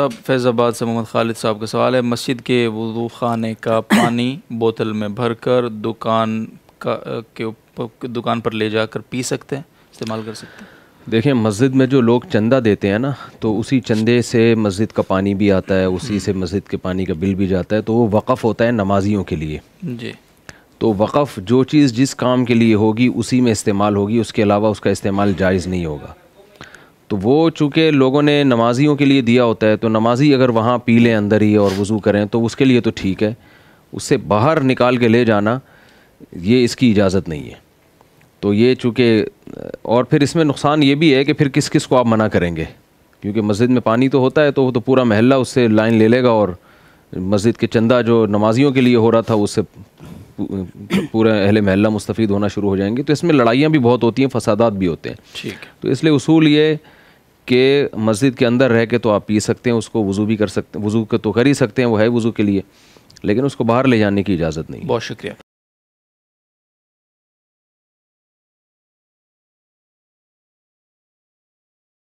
साहब फैज़ाबाद से मोहम्मद खालिद साहब का सवाल है मस्जिद के वजू खाने का पानी बोतल में भर कर दुकान का के दुकान पर ले जाकर पी सकते हैं इस्तेमाल कर सकते हैं देखिए मस्जिद में जो लोग चंदा देते हैं ना तो उसी चंदे से मस्जिद का पानी भी आता है उसी से मस्जिद के पानी का बिल भी जाता है तो वो वक़फ़ होता है नमाजियों के लिए जी तो वक़फ़ जो चीज़ जिस काम के लिए होगी उसी में इस्तेमाल होगी उसके अलावा उसका इस्तेमाल जायज़ नहीं होगा तो वो चूँकि लोगों ने नमाजियों के लिए दिया होता है तो नमाजी अगर वहाँ पी लें अंदर ही और वज़ू करें तो उसके लिए तो ठीक है उससे बाहर निकाल के ले जाना ये इसकी इजाज़त नहीं है तो ये चूँकि और फिर इसमें नुकसान ये भी है कि फिर किस किस को आप मना करेंगे क्योंकि मस्जिद में पानी तो होता है तो वो तो पूरा महल्ला उससे लाइन ले लेगा और मस्जिद के चंदा जो नमाजियों के लिए हो रहा था उससे पूरा अहल महल्ला मुस्तफ़ होना शुरू हो जाएंगे तो इसमें लड़ाइयाँ भी बहुत होती हैं फसादात भी होते हैं ठीक तो इसलिए उसूल ये के मस्जिद के अंदर रह के तो आप पी सकते हैं उसको वज़ू भी कर सकते वज़ू तो कर ही सकते हैं वो है वज़ू के लिए लेकिन उसको बाहर ले जाने की इजाज़त नहीं बहुत शुक्रिया